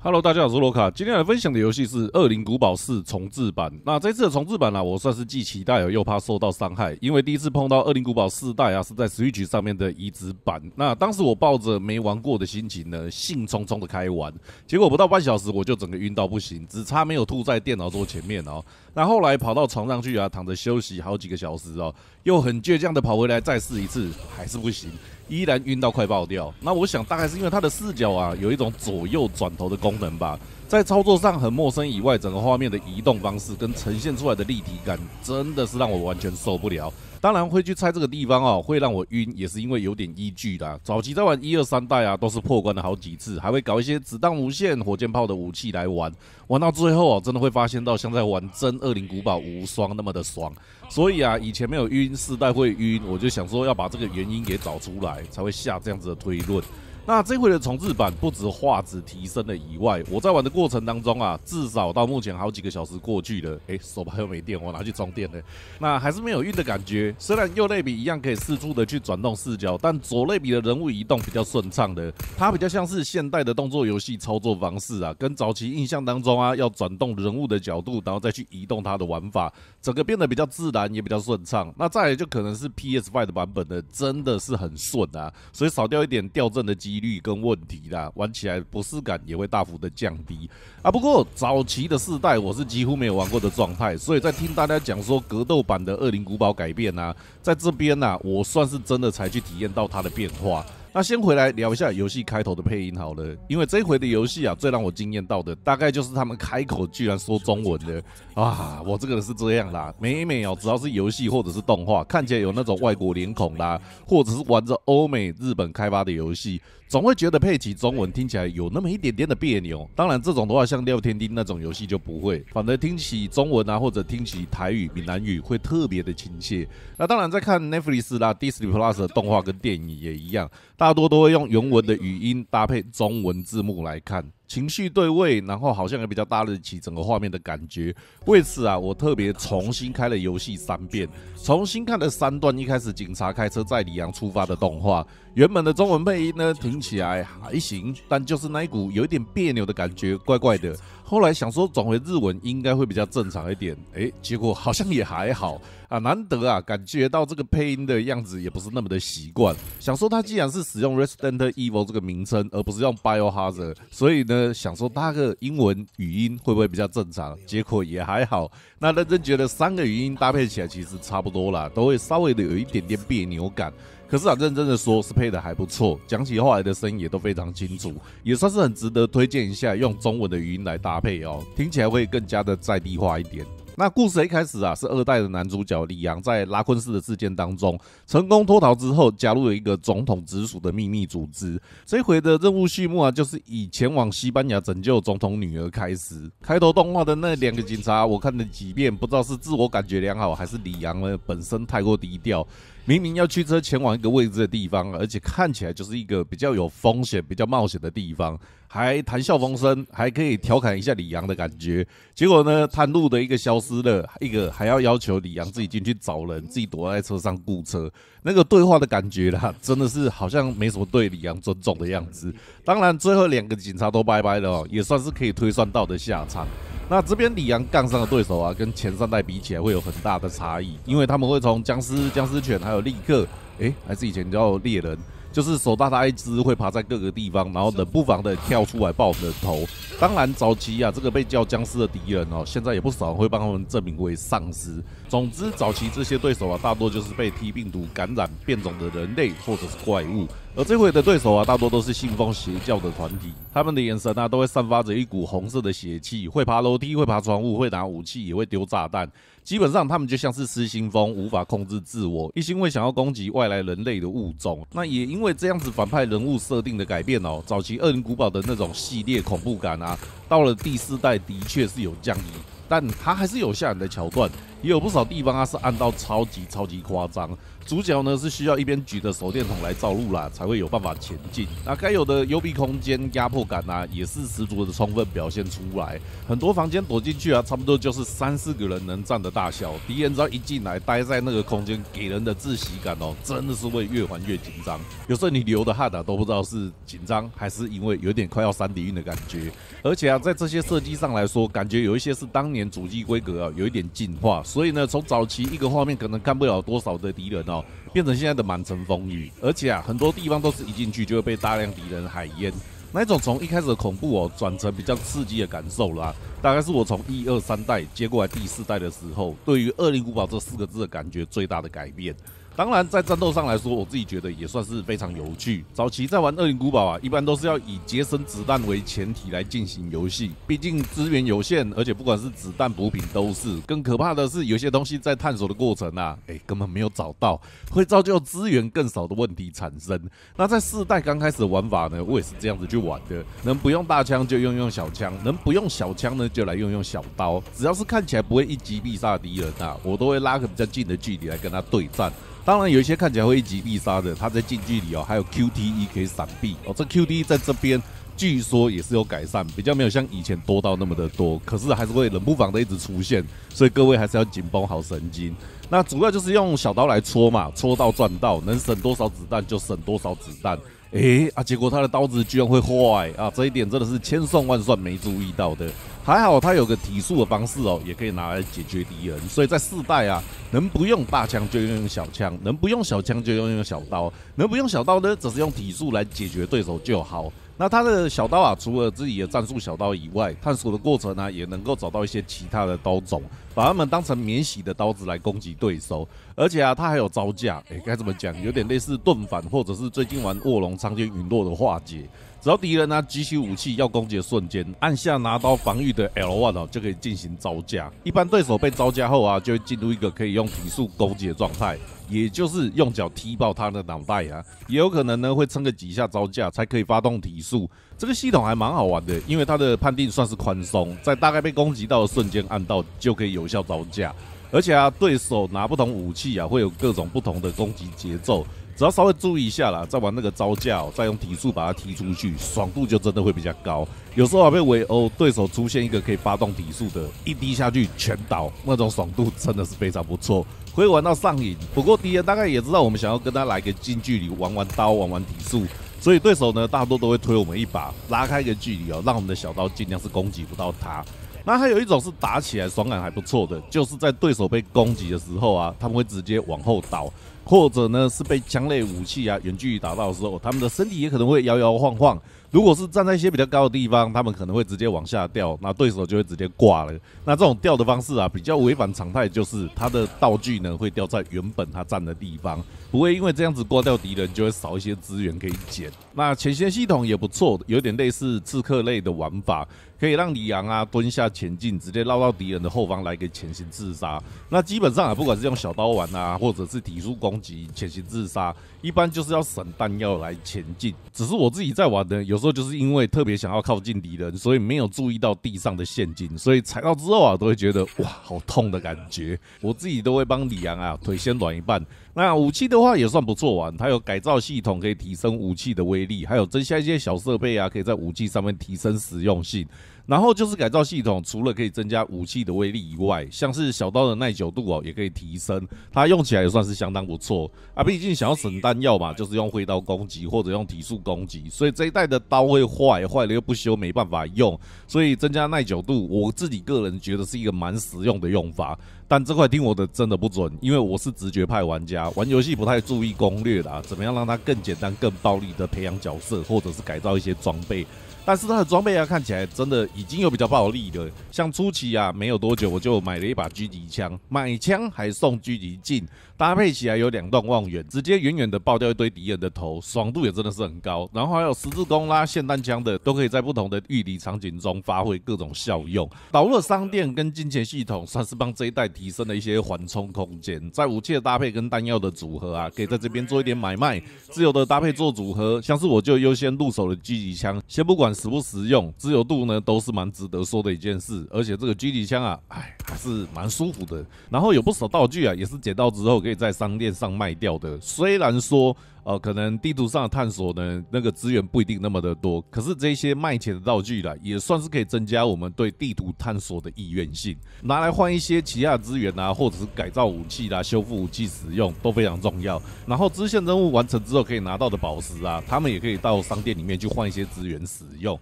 Hello，大家好，我是罗卡。今天来分享的游戏是《恶灵古堡四重置版》。那这次的重置版呢，我算是既期待又怕受到伤害，因为第一次碰到《恶灵古堡四代》啊，是在 s t c h 上面的移植版。那当时我抱着没玩过的心情呢，兴冲冲的开玩，结果不到半小时我就整个晕到不行，只差没有吐在电脑桌前面哦。那后来跑到床上去啊，躺着休息好几个小时哦，又很倔强的跑回来再试一次，还是不行，依然晕到快爆掉。那我想大概是因为它的视角啊，有一种左右转头的功。功能吧，在操作上很陌生以外，整个画面的移动方式跟呈现出来的立体感，真的是让我完全受不了。当然会去猜这个地方哦，会让我晕，也是因为有点依据的。早期在玩一二三代啊，都是破关了好几次，还会搞一些子弹无限、火箭炮的武器来玩。玩到最后啊，真的会发现到像在玩真二零古堡无双那么的爽。所以啊，以前没有晕四代会晕，我就想说要把这个原因给找出来，才会下这样子的推论。那这回的重置版不止画质提升了以外，我在玩的过程当中啊，至少到目前好几个小时过去了，哎，手牌又没电，我拿去充电了。那还是没有晕的感觉，虽然右类比一样可以四处的去转动视角，但左类比的人物移动比较顺畅的，它比较像是现代的动作游戏操作方式啊，跟早期印象当中啊要转动人物的角度然后再去移动它的玩法，整个变得比较自然也比较顺畅。那再就可能是 PS5 的版本的，真的是很顺啊，所以少掉一点掉帧的机。率跟问题啦，玩起来不适感也会大幅的降低啊。不过早期的世代我是几乎没有玩过的状态，所以在听大家讲说格斗版的《恶灵古堡》改变啊，在这边呢，我算是真的才去体验到它的变化。那先回来聊一下游戏开头的配音好了，因为这回的游戏啊，最让我惊艳到的，大概就是他们开口居然说中文的啊！我这个人是这样啦，每每哦，只要是游戏或者是动画，看起来有那种外国脸孔啦，或者是玩着欧美、日本开发的游戏。总会觉得佩奇中文听起来有那么一点点的别扭，当然这种的话像《廖天丁那种游戏就不会，反而听起中文啊，或者听起台语、闽南语会特别的亲切。那当然，在看 Netflix 啦、Disney Plus 的动画跟电影也一样，大多都会用原文的语音搭配中文字幕来看。情绪对位，然后好像也比较搭得起整个画面的感觉。为此啊，我特别重新开了游戏三遍，重新看了三段。一开始警察开车载李阳出发的动画，原本的中文配音呢听起来还行，但就是那一股有一点别扭的感觉，怪怪的。后来想说转回日文应该会比较正常一点，哎，结果好像也还好啊，难得啊，感觉到这个配音的样子也不是那么的习惯。想说他既然是使用 Resident Evil 这个名称，而不是用 Biohazard，所以呢，想说他个英文语音会不会比较正常？结果也还好。那认真觉得三个语音搭配起来其实差不多啦，都会稍微的有一点点别扭感。可是啊，认真的说，是配的还不错，讲起话来的声音也都非常清楚，也算是很值得推荐一下，用中文的语音来搭配哦，听起来会更加的在地化一点。那故事一开始啊，是二代的男主角李阳在拉昆斯的事件当中成功脱逃之后，加入了一个总统直属的秘密组织。这回的任务序幕啊，就是以前往西班牙拯救总统女儿开始。开头动画的那两个警察，我看了几遍，不知道是自我感觉良好，还是李阳呢本身太过低调。明明要驱车前往一个未知的地方，而且看起来就是一个比较有风险、比较冒险的地方，还谈笑风生，还可以调侃一下李阳的感觉。结果呢，探路的一个消失。死了一个，还要要求李阳自己进去找人，自己躲在车上雇车，那个对话的感觉啦，真的是好像没什么对李阳尊重的样子。当然，最后两个警察都拜拜了，也算是可以推算到的下场。那这边李阳杠上的对手啊，跟前三代比起来会有很大的差异，因为他们会从僵尸、僵尸犬还有立刻，哎，还是以前叫猎人。就是手大，大一只会爬在各个地方，然后冷不防的跳出来爆你的头。当然，早期啊，这个被叫僵尸的敌人哦，现在也不少人会帮他们证明为丧尸。总之，早期这些对手啊，大多就是被 T 病毒感染变种的人类或者是怪物，而这回的对手啊，大多都是信奉邪教的团体。他们的眼神啊，都会散发着一股红色的邪气，会爬楼梯，会爬窗户，会拿武器，也会丢炸弹。基本上，他们就像是失心疯，无法控制自我，一心为想要攻击外来人类的物种。那也因为这样子反派人物设定的改变哦，早期《恶灵古堡》的那种系列恐怖感啊，到了第四代的确是有降低，但它还是有吓人的桥段。也有不少地方啊是按到超级超级夸张，主角呢是需要一边举着手电筒来照路啦，才会有办法前进。那该有的幽闭空间压迫感啊，也是十足的充分表现出来。很多房间躲进去啊，差不多就是三四个人能站的大小。敌人只要一进来，待在那个空间，给人的窒息感哦，真的是会越玩越紧张。有时候你流的汗啊都不知道是紧张还是因为有点快要三 D 晕的感觉。而且啊，在这些设计上来说，感觉有一些是当年主机规格啊，有一点进化。所以呢，从早期一个画面可能看不了多少的敌人哦，变成现在的满城风雨，而且啊，很多地方都是一进去就会被大量敌人海淹，那一种从一开始的恐怖哦，转成比较刺激的感受啦。大概是我从一二三代接过来第四代的时候，对于《恶灵古堡》这四个字的感觉最大的改变。当然，在战斗上来说，我自己觉得也算是非常有趣。早期在玩《恶灵古堡》啊，一般都是要以节省子弹为前提来进行游戏，毕竟资源有限，而且不管是子弹补品都是。更可怕的是，有些东西在探索的过程啊，哎，根本没有找到，会造就资源更少的问题产生。那在四代刚开始玩法呢，我也是这样子去玩的，能不用大枪就用用小枪，能不用小枪呢就来用用小刀，只要是看起来不会一击必杀敌人啊，我都会拉个比较近的距离来跟他对战。当然，有一些看起来会一击必杀的，他在近距离哦，还有 QTE 可以闪避哦。这 QTE 在这边据说也是有改善，比较没有像以前多到那么的多，可是还是会冷不防的一直出现，所以各位还是要紧绷好神经。那主要就是用小刀来戳嘛，戳到赚到，能省多少子弹就省多少子弹。诶啊！结果他的刀子居然会坏啊！这一点真的是千算万算没注意到的。还好他有个体术的方式哦，也可以拿来解决敌人。所以在四代啊，能不用大枪就用用小枪，能不用小枪就用用小刀，能不用小刀呢，只是用体术来解决对手就好。那他的小刀啊，除了自己的战术小刀以外，探索的过程呢，也能够找到一些其他的刀种。把他们当成免洗的刀子来攻击对手，而且啊，他还有招架。哎，该怎么讲？有点类似盾反，或者是最近玩卧龙苍天陨落的化解。只要敌人呢举起武器要攻击的瞬间，按下拿刀防御的 L1 哈就可以进行招架。一般对手被招架后啊，就会进入一个可以用体术攻击的状态，也就是用脚踢爆他的脑袋啊。也有可能呢会撑个几下招架才可以发动体术。这个系统还蛮好玩的，因为它的判定算是宽松，在大概被攻击到的瞬间按到就可以有效招架。而且啊，对手拿不同武器啊，会有各种不同的攻击节奏，只要稍微注意一下啦，再玩那个招架，再用体速把它踢出去，爽度就真的会比较高。有时候还被围殴，对手出现一个可以发动体速的，一滴下去全倒，那种爽度真的是非常不错，会玩到上瘾。不过敌人大概也知道我们想要跟他来个近距离，玩玩刀，玩玩体速。所以对手呢，大多都会推我们一把，拉开一个距离哦，让我们的小刀尽量是攻击不到他。那还有一种是打起来爽感还不错的，就是在对手被攻击的时候啊，他们会直接往后倒，或者呢是被枪类武器啊远距离打到的时候，他们的身体也可能会摇摇晃晃。如果是站在一些比较高的地方，他们可能会直接往下掉，那对手就会直接挂了。那这种掉的方式啊，比较违反常态，就是他的道具呢会掉在原本他站的地方，不会因为这样子挂掉敌人就会少一些资源可以捡。那潜行系统也不错，有点类似刺客类的玩法，可以让李阳啊蹲下前进，直接绕到敌人的后方来给潜行自杀。那基本上啊，不管是用小刀玩啊，或者是体术攻击潜行自杀，一般就是要省弹药来前进。只是我自己在玩的有。有时候就是因为特别想要靠近敌人，所以没有注意到地上的陷阱，所以踩到之后啊，都会觉得哇，好痛的感觉。我自己都会帮李阳啊腿先软一半。那武器的话也算不错啊，它有改造系统可以提升武器的威力，还有增加一些小设备啊，可以在武器上面提升实用性。然后就是改造系统，除了可以增加武器的威力以外，像是小刀的耐久度哦，也可以提升。它用起来也算是相当不错啊，毕竟想要省弹药嘛，就是用挥刀攻击或者用体术攻击，所以这一代的刀会坏，坏了又不修，没办法用。所以增加耐久度，我自己个人觉得是一个蛮实用的用法。但这块听我的真的不准，因为我是直觉派玩家，玩游戏不太注意攻略的，怎么样让它更简单、更暴力的培养角色，或者是改造一些装备。但是他的装备啊，看起来真的已经有比较暴力的，像初期啊，没有多久我就买了一把狙击枪，买枪还送狙击镜，搭配起来有两段望远，直接远远的爆掉一堆敌人的头，爽度也真的是很高。然后还有十字弓啦、霰弹枪的，都可以在不同的距离场景中发挥各种效用。导入了商店跟金钱系统，算是帮这一代。提升了一些缓冲空间，在武器的搭配跟弹药的组合啊，可以在这边做一点买卖，自由的搭配做组合。像是我就优先入手了狙击枪，先不管实不实用，自由度呢都是蛮值得说的一件事。而且这个狙击枪啊，哎，还是蛮舒服的。然后有不少道具啊，也是捡到之后可以在商店上卖掉的。虽然说。哦，可能地图上的探索呢，那个资源不一定那么的多，可是这些卖钱的道具啦，也算是可以增加我们对地图探索的意愿性，拿来换一些其他资源啊，或者是改造武器啦、修复武器使用都非常重要。然后支线任务完成之后可以拿到的宝石啊，他们也可以到商店里面去换一些资源使用。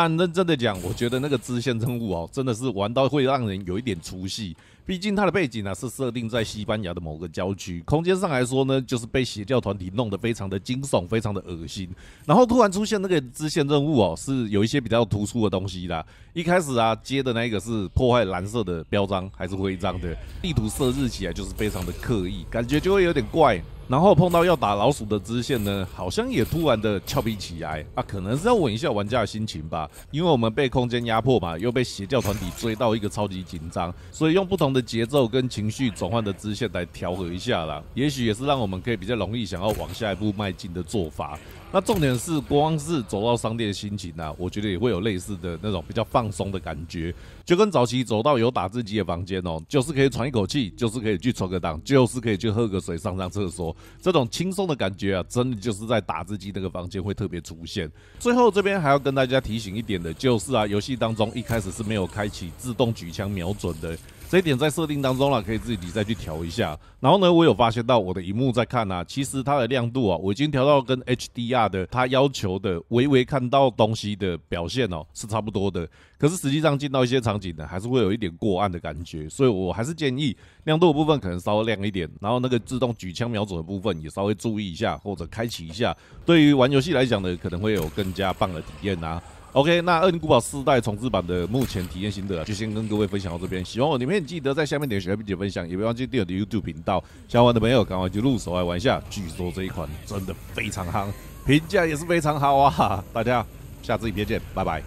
但认真的讲，我觉得那个支线任务哦，真的是玩到会让人有一点出戏。毕竟它的背景呢是设定在西班牙的某个郊区，空间上来说呢，就是被邪教团体弄得非常的惊悚，非常的恶心。然后突然出现那个支线任务哦，是有一些比较突出的东西啦。一开始啊接的那个是破坏蓝色的标章还是徽章的，地图设置起来就是非常的刻意，感觉就会有点怪。然后碰到要打老鼠的支线呢，好像也突然的俏皮起来啊，可能是要稳一下玩家的心情吧，因为我们被空间压迫嘛，又被邪教团体追到一个超级紧张，所以用不同的节奏跟情绪转换的支线来调和一下啦，也许也是让我们可以比较容易想要往下一步迈进的做法。那重点是，光是走到商店的心情呢，我觉得也会有类似的那种比较放松的感觉，就跟早期走到有打字机的房间哦，就是可以喘一口气，就是可以去抽个档，就是可以去喝个水，上上厕所，这种轻松的感觉啊，真的就是在打字机那个房间会特别出现。最后这边还要跟大家提醒一点的，就是啊，游戏当中一开始是没有开启自动举枪瞄准的。这点在设定当中了，可以自己再去调一下。然后呢，我有发现到我的屏幕在看啊，其实它的亮度啊，我已经调到跟 HDR 的它要求的微微看到东西的表现哦，是差不多的。可是实际上进到一些场景呢，还是会有一点过暗的感觉。所以我还是建议亮度的部分可能稍微亮一点，然后那个自动举枪瞄准的部分也稍微注意一下，或者开启一下。对于玩游戏来讲呢，可能会有更加棒的体验啊。OK，那《二零古堡》四代重置版的目前体验心得，就先跟各位分享到这边。喜欢我，你们记得在下面点小并且分享，也别忘记订阅我的 YouTube 频道。想玩的朋友，赶快去入手来玩一下，据说这一款真的非常夯，评价也是非常好啊！大家下次影片见，拜拜。